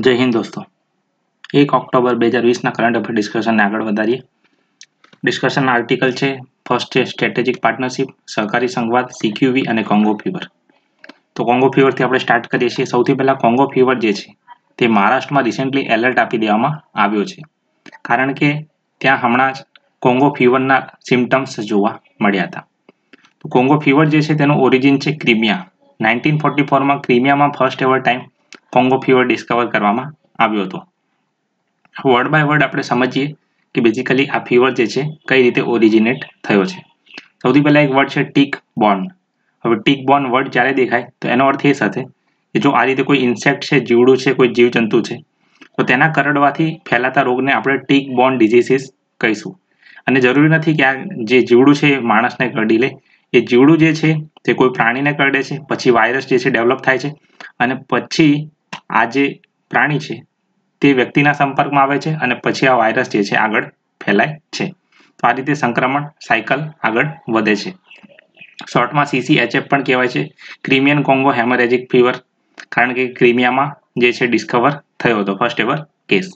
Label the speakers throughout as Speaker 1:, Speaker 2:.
Speaker 1: જય હિન્દ દોસ્તો એક ઓક્ટોબર બે હજાર વીસના કરંટ અફેર ડિસ્કશનને આગળ વધારીએ ડિસ્કશન આર્ટિકલ છે ફર્સ્ટ છે સ્ટ્રેટેજિક પાર્ટનરશિપ સહકારી સંઘવાદ સીક્યુવી અને કોંગો ફીવર તો કોંગો ફીવરથી આપણે સ્ટાર્ટ કરીએ છીએ સૌથી પહેલાં કોંગો ફીવર જે છે તે મહારાષ્ટ્રમાં રિસેન્ટલી એલર્ટ આપી દેવામાં આવ્યો છે કારણ કે ત્યાં હમણાં જ કોંગો ફીવરના સિમ્ટમ્સ જોવા મળ્યા હતા તો કોંગો ફીવર જે છે તેનું ઓરિજિન છે ક્રિમિયા નાઇન્ટીન ફોર્ટી ફોરમાં ક્રિમિયામાં first ever time Congo fever discover કરવામાં આવ્યો હતો વર્ડ બાય વર્ડ આપણે સમજીએ કે બેઝિકલી આ ફીવર જે છે કઈ રીતે ઓરિજિનેટ થયો છે સૌથી પહેલાં એક વર્ડ છે ટીક બોન હવે ટીક બોન વર્ડ જ્યારે દેખાય તો એનો અર્થ એ સાથે કે જો આ રીતે કોઈ ઇન્સેક્ટ છે જીવડું છે કોઈ જીવજંતુ છે તો તેના કરડવાથી ફેલાતા રોગને આપણે ટીક બોન ડિઝીસીસ કહીશું અને જરૂરી નથી કે આ જે જીવડું છે એ માણસને કરડી લે એ જીવડું જે છે તે કોઈ પ્રાણીને કરડે છે પછી વાયરસ જે છે ડેવલપ થાય છે અને પછી આ જે પ્રાણી છે તે વ્યક્તિના સંપર્કમાં આવે છે અને પછી આ વાયરસ જે છે આગળ ફેલાય છે તો આ રીતે સંક્રમણ સાયકલ આગળ વધે છે શોર્ટમાં સીસી એચએફ પણ કહેવાય છે ક્રિમિયન કોંગો હેમરેજિક ફીવર કારણ કે ક્રિમિયામાં જે છે ડિસ્કવર થયો હતો ફર્સ્ટ એવર કેસ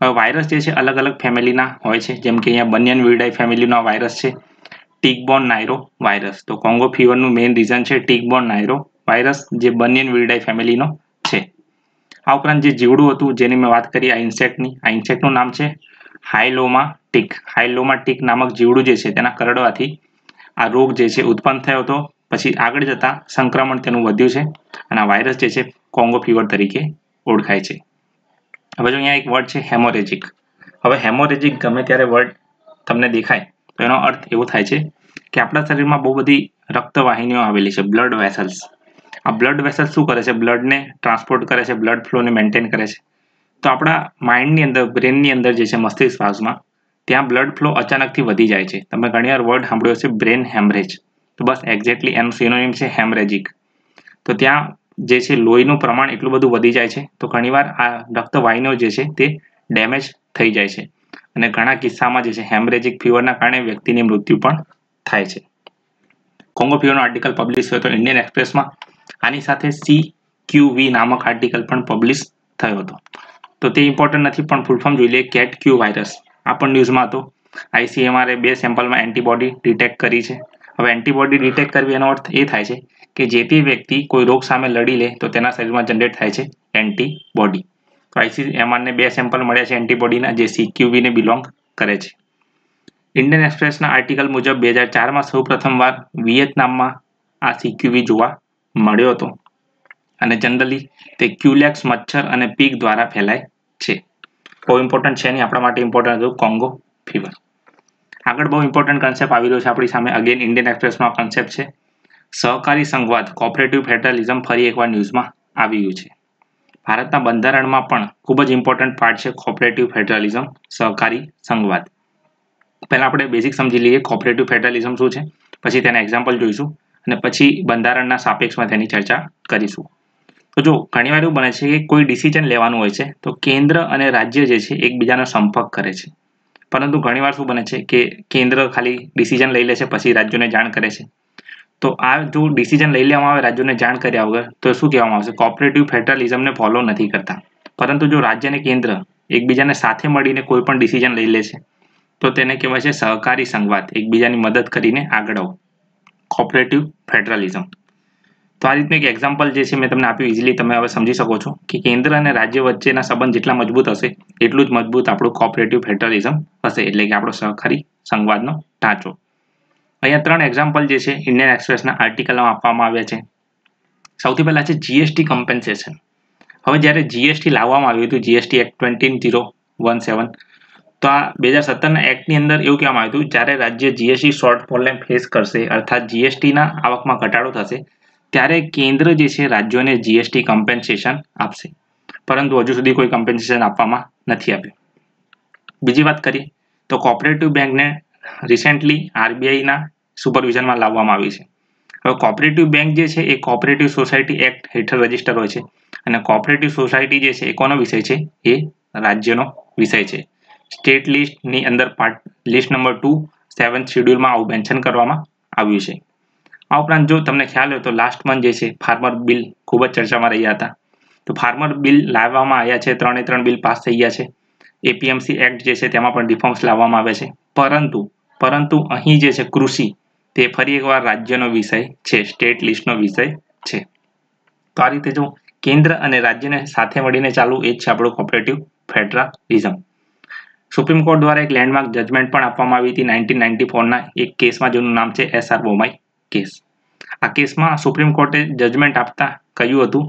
Speaker 1: હવે વાયરસ જે છે અલગ અલગ ફેમિલીના હોય છે જેમ કે અહીંયા બનિયન વિલ્ડાઈ ફેમિલીનો વાયરસ છે ટીકબોન નાયરો વાયરસ તો કોંગો ફીવરનું મેઇન રીઝન છે ટીકબોન નાયરો વાયરસ જે બનિયન વિરડાઈ ફેમિલીનો છે આ ઉપરાંત જે જીવડું હતું જેની મેં વાત કરી આ ઇન્સેક્ટની આ ઇન્સેક્ટનું નામ છે હાઇલોમા ટીક હાઇલોમા ટીક નામક જીવડું જે છે તેના કરડવાથી આ રોગ જે છે ઉત્પન્ન થયો હતો પછી આગળ જતા સંક્રમણ તેનું વધ્યું છે અને આ વાયરસ જે છે કોંગો ફીવર તરીકે ઓળખાય છે હવે જો અહીંયા એક વર્ડ છે હેમોરેજિક હવે હેમોરેજિક ગમે ત્યારે વર્ડ તમને દેખાય તો એનો અર્થ એવો થાય છે કે આપણા શરીરમાં બહુ બધી રક્તવાહિનીઓ આવેલી છે બ્લડ વેસલ્સ આ બ્લડ વેસલ્સ શું કરે છે બ્લડને ટ્રાન્સપોર્ટ કરે છે બ્લડ ફ્લોને મેન્ટેન કરે છે તો આપણા માઇન્ડની અંદર બ્રેનની અંદર જે છે મસ્તિષ્ક ભાગમાં ત્યાં બ્લડ ફ્લો અચાનકથી વધી જાય છે તમે ઘણીવાર વર્ડ સાંભળ્યો છે બ્રેન હેમરેજ તો બસ એક્ઝેક્ટલી એનું સિનોનિમ છે હેમરેજિક તો ત્યાં જે છે લોહીનું પ્રમાણ એટલું બધું વધી જાય છે તો ઘણીવાર આ રક્તવાહિનીઓ જે છે તે ડેમેજ થઈ જાય છે અને ઘણા કિસ્સામાં જે છે હેમરેજિક ફીવરના કારણે વ્યક્તિની મૃત્યુ પણ થાય છે કોંગો પીઓનો આર્ટિકલ પબ્લિશ થયો હતો ઇન્ડિયન એક્સપ્રેસમાં આની સાથે સી ક્યુ વી નામક આર્ટિકલ પણ પબ્લિશ થયો હતો તો તે ઇમ્પોર્ટન્ટ નથી પણ ફૂલ જોઈ લઈએ કેટ ક્યુ વાયરસ આ પણ ન્યૂઝમાં હતો આઈસીએમઆરએ બે સેમ્પલમાં એન્ટીબોડી ડિટેક્ટ કરી છે હવે એન્ટીબોડી ડિટેક્ટ કરવી એનો અર્થ એ થાય છે કે જે તે વ્યક્તિ કોઈ રોગ સામે લડી લે તો તેના શરીરમાં જનરેટ થાય છે એન્ટીબોડી તો આઈસીએમઆરને બે સેમ્પલ મળ્યા છે એન્ટીબોડીના જે સીક્યુવીને બિલોંગ કરે છે ઇન્ડિયન એક્સપ્રેસના આર્ટિકલ મુજબ બે હજાર ચારમાં સૌ પ્રથમવાર વિયેતનામમાં આ સીક્યુવી જોવા મળ્યો હતો અને જનરલી તે ક્યુલેક્સ મચ્છર અને પીક દ્વારા ફેલાય છે બહુ ઇમ્પોર્ટન્ટ છે નહીં આપણા માટે ઇમ્પોર્ટન્ટ હતું કોંગો ફીવર આગળ બહુ ઇમ્પોર્ટન્ટ કન્સેપ્ટ આવી રહ્યો છે આપણી સામે અગેન ઇન્ડિયન એક્સપ્રેસનો કન્સેપ્ટ છે સહકારી સંઘવાદ કોઓપરેટિવ ફેડરલિઝમ ફરી એકવાર ન્યૂઝમાં આવી ગયું છે ભારતના બંધારણમાં પણ ખૂબ જ ઇમ્પોર્ટન્ટ પાર્ટ છે કોઓપરેટિવ ફેડરલિઝમ સહકારી સંઘવાદ પહેલાં આપણે બેઝિક સમજી લઈએ કોપરેટિવ ફેડરલિઝમ શું છે પછી તેના એક્ઝામ્પલ જોઈશું અને પછી બંધારણના સાપેક્ષમાં તેની ચર્ચા કરીશું તો જો ઘણીવાર એવું બને છે કે કોઈ ડિસિઝન લેવાનું હોય છે તો કેન્દ્ર અને રાજ્ય જે છે એકબીજાનો સંપર્ક કરે છે પરંતુ ઘણીવાર શું બને છે કે કેન્દ્ર ખાલી ડિસિઝન લઈ લે છે પછી રાજ્યોને જાણ કરે છે તો આ જો ડિસિઝન લઈ લેવામાં આવે રાજ્યોને જાણ કર્યા વગર તો શું કહેવામાં આવશે કોપરેટિવ ફેડરલિઝમને ફોલો નથી કરતા પરંતુ જો રાજ્ય અને કેન્દ્ર એકબીજાને સાથે મળીને કોઈ પણ ડિસિઝન લઈ લે છે તો તેને કહેવાય છે સહકારી સંઘવાદ એકબીજાની મદદ કરીને આગળ આવો કોપરેટિવ ફેડરલિઝમ તો આ રીતનું એક એક્ઝામ્પલ જે છે મેં તમને આપ્યું ઇઝીલી તમે હવે સમજી શકો છો કે કેન્દ્ર અને રાજ્ય વચ્ચેના સંબંધ જેટલા મજબૂત હશે એટલું જ મજબૂત આપણું કોપરેટિવ ફેડરલિઝમ હશે એટલે કે આપણો સહકારી સંવાદનો ઢાંચો અહીંયા ત્રણ એક્ઝામ્પલ જે છે ઇન્ડિયન એક્સપ્રેસના આર્ટિકલમાં આપવામાં આવ્યા છે સૌથી પહેલાં છે જીએસટી કમ્પેન્સેશન હવે જ્યારે જીએસટી લાવવામાં આવ્યું હતું GST act twenty zero one seven તો આ બે હજાર સત્તરના એક્ટની અંદર એવું કહેવામાં આવ્યું હતું જ્યારે રાજ્ય જીએસટી શોર્ટ શોર્ટફોલને ફેસ કરશે અર્થાત જીએસટીના આવકમાં ઘટાડો થશે ત્યારે કેન્દ્ર જે છે રાજ્યોને જીએસટી કમ્પેન્સેશન આપશે પરંતુ હજુ સુધી કોઈ કમ્પેન્સેશન આપવામાં નથી આપ્યું બીજી વાત કરીએ તો કોઓપરેટિવ બેંકને રિસેન્ટલી આરબીઆઈના સુપરવિઝનમાં લાવવામાં આવી છે હવે કોઓપરેટિવ બેંક જે છે એ કોઓપરેટિવ સોસાયટી એક્ટ હેઠળ રજીસ્ટર હોય છે અને કોઓપરેટિવ સોસાયટી જે છે એ કોનો વિષય છે એ રાજ્યનો વિષય છે સ્ટેટ લિસ્ટની અંદર part list number two seventh શેડ્યુલમાં આવું મેન્શન કરવામાં આવ્યું છે આ ઉપરાંત જો તમને ખ્યાલ હોય તો લાસ્ટ મંથ જે છે ફાર્મર બિલ ખૂબ જ ચર્ચામાં રહ્યા હતા તો ફાર્મર બિલ લાવવામાં આવ્યા છે ત્રણે ત્રણ બિલ પાસ થઈ ગયા છે એપીએમસી એક્ટ જે છે તેમાં પણ રિફોર્મ્સ લાવવામાં આવે છે પરંતુ પરંતુ અહીં જે છે કૃષિ તે ફરી એકવાર રાજ્યનો વિષય છે સ્ટેટ લિસ્ટનો વિષય છે તો આ રીતે જો કેન્દ્ર અને રાજ્યને સાથે મળીને ચાલુ એ જ છે આપણો કોપરેટિવ ફેડરલિઝમ સુપ્રીમ કોર્ટ દ્વારા એક લેન્ડમાર્ક જજમેન્ટ પણ આપવામાં આવી હતી નાઇન્ટીન નાઇન્ટી ફોરના એક કેસમાં જેનું નામ છે એસઆર આર બોમાઈ કેસ આ કેસમાં સુપ્રીમ કોર્ટે જજમેન્ટ આપતા કહ્યું હતું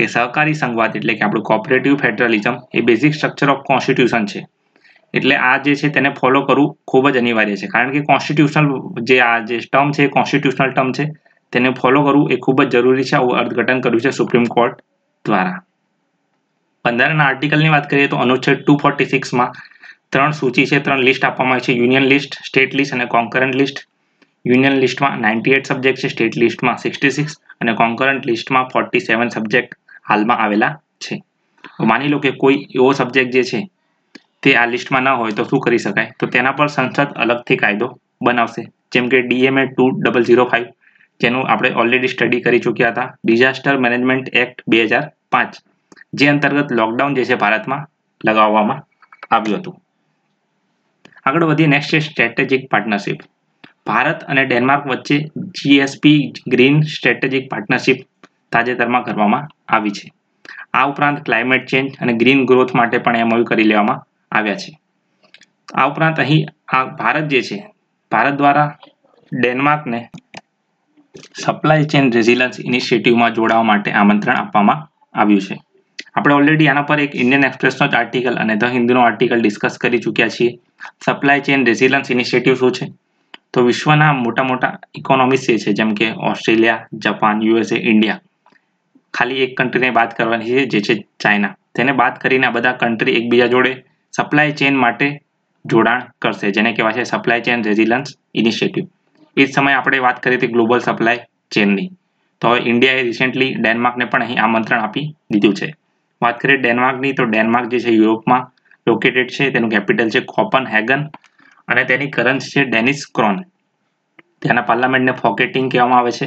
Speaker 1: કે સહકારી સંઘવાદ એટલે કે આપણું કોઓપરેટિવ ફેડરલિઝમ એ બેઝિક સ્ટ્રક્ચર ઓફ કોન્સ્ટિટ્યુશન છે એટલે આ જે છે તેને ફોલો કરવું ખૂબ જ અનિવાર્ય છે કારણ કે કોન્સ્ટિટ્યુશનલ જે આ જે ટર્મ છે કોન્સ્ટિટ્યુશનલ ટર્મ છે તેને ફોલો કરવું એ ખૂબ જ જરૂરી છે આવું અર્થઘટન કર્યું છે સુપ્રીમ કોર્ટ દ્વારા બંધારણના આર્ટિકલની વાત કરીએ તો અનુચ્છેદ ટુ ફોર્ટી સિક્સમાં ત્રણ સૂચિ છે ત્રણ લિસ્ટ આપવામાં આવી છે યુનિયન લિસ્ટ સ્ટેટ લિસ્ટ અને કોન્કરન્ટ લિસ્ટ યુનિયન લિસ્ટમાં નાઇન્ટી એટ સબ્જેક્ટ છે સ્ટેટ લિસ્ટમાં સિક્સટી સિક્સ અને કોન્કરન્ટ લિસ્ટમાં ફોર્ટી સેવન સબ્જેક્ટ હાલમાં આવેલા છે માની લો કે કોઈ એવો સબ્જેક્ટ જે છે તે આ લિસ્ટમાં ન હોય તો શું કરી શકાય તો તેના પર સંસદ અલગથી કાયદો બનાવશે જેમ કે DMA two double zero five જેનું આપણે ઓલરેડી સ્ટડી કરી ચૂક્યા હતા ડિઝાસ્ટર મેનેજમેન્ટ એક્ટ બે હજાર પાંચ જે અંતર્ગત લોકડાઉન જે છે ભારતમાં લગાવવામાં આવ્યું હતું આગળ વધીએ નેક્સ્ટ છે સ્ટ્રેટેજિક પાર્ટનરશિપ ભારત અને ડેનમાર્ક વચ્ચે જીએસપી ગ્રીન સ્ટ્રેટેજિક પાર્ટનરશિપ તાજેતરમાં કરવામાં આવી છે આ ઉપરાંત ક્લાઇમેટ ચેન્જ અને ગ્રીન ગ્રોથ માટે પણ એમઓયુ કરી લેવામાં આવ્યા છે આ ઉપરાંત અહીં આ ભારત જે છે ભારત દ્વારા ડેનમાર્કને સપ્લાય ચેન રેઝિલન્સ ઇનિશિયેટિવમાં જોડાવા માટે આમંત્રણ આપવામાં આવ્યું છે આપણે ઓલરેડી આના પર એક ઇન્ડિયન એક્સપ્રેસનો જ આર્ટિકલ અને ધ હિન્દુનો આર્ટિકલ ડિસ્કસ કરી ચૂક્યા છીએ સપ્લાય ચેન રેઝિલન્સ ઇનિશિયેટિવ શું છે તો વિશ્વના મોટા મોટા ઇકોનોમિક્સ જે છે જેમ કે ઓસ્ટ્રેલિયા જાપાન યુએસએ ઇન્ડિયા ખાલી એક કન્ટ્રીને વાત કરવાની છે જે છે ચાઇના તેને બાદ કરીને આ બધા કન્ટ્રી એકબીજા જોડે સપ્લાય ચેન માટે જોડાણ કરશે જેને કહેવાય છે સપ્લાય ચેન રેઝિલન્સ ઇનિશિયેટિવ એ જ સમયે આપણે વાત કરી હતી ગ્લોબલ સપ્લાય ચેનની તો હવે ઇન્ડિયાએ રિસેન્ટલી ડેનમાર્કને પણ અહીં આમંત્રણ આપી દીધું છે વાત કરીએ ડેનમાર્કની તો ડેનમાર્ક જે છે યુરોપમાં લોકેટેડ છે તેનું કેપિટલ છે કોપન હેગન અને તેની કરન્સી છે ડેનિસ ક્રોન તેના પાર્લામેન્ટને ફોકેટિંગ કહેવામાં આવે છે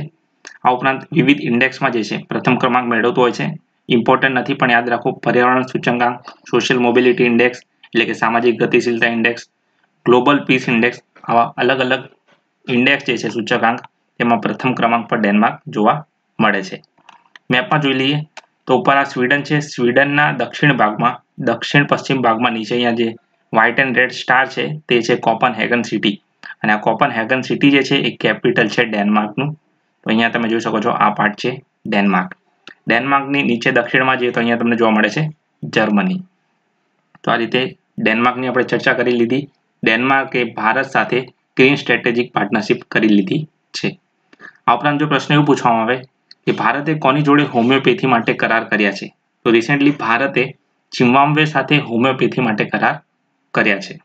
Speaker 1: આ ઉપરાંત વિવિધ ઇન્ડેક્સમાં જે છે પ્રથમ ક્રમાંક મેળવતો હોય છે ઇમ્પોર્ટન્ટ નથી પણ યાદ રાખો પર્યાવરણ સૂચકાંક સોશિયલ મોબિલિટી ઇન્ડેક્સ એટલે કે સામાજિક ગતિશીલતા ઇન્ડેક્સ ગ્લોબલ પીસ ઇન્ડેક્સ આવા અલગ અલગ ઇન્ડેક્સ જે છે સૂચકાંક તેમાં પ્રથમ ક્રમાંક પર ડેનમાર્ક જોવા મળે છે મેપમાં જોઈ લઈએ તો ઉપર આ સ્વીડન છે સ્વીડનના દક્ષિણ ભાગમાં દક્ષિણ પશ્ચિમ ભાગમાં નીચે અહીંયા જે વ્હાઇટ એન્ડ રેડ સ્ટાર છે તે છે કોપન હેગન સિટી અને આ કોપન હેગન સિટી જે છે એ કેપિટલ છે ડેનમાર્કનું તો અહીંયા તમે જોઈ શકો છો આ પાર્ટ છે ડેનમાર્ક ડેનમાર્કની નીચે દક્ષિણમાં જઈએ તો અહીંયા તમને જોવા મળે છે જર્મની તો આ રીતે ડેનમાર્કની આપણે ચર્ચા કરી લીધી ડેનમાર્કે ભારત સાથે ગ્રીન સ્ટ્રેટેજિક પાર્ટનરશિપ કરી લીધી છે આ ઉપરાંત જો પ્રશ્ન એવું પૂછવામાં આવે કે ભારતે કોની જોડે હોમિયોપેથી માટે કરાર કર્યા છે તો રિસેન્ટલી ભારતે ઝિમ્બાબ્વે સાથે હોમિયોપેથી માટે કરાર કર્યા છે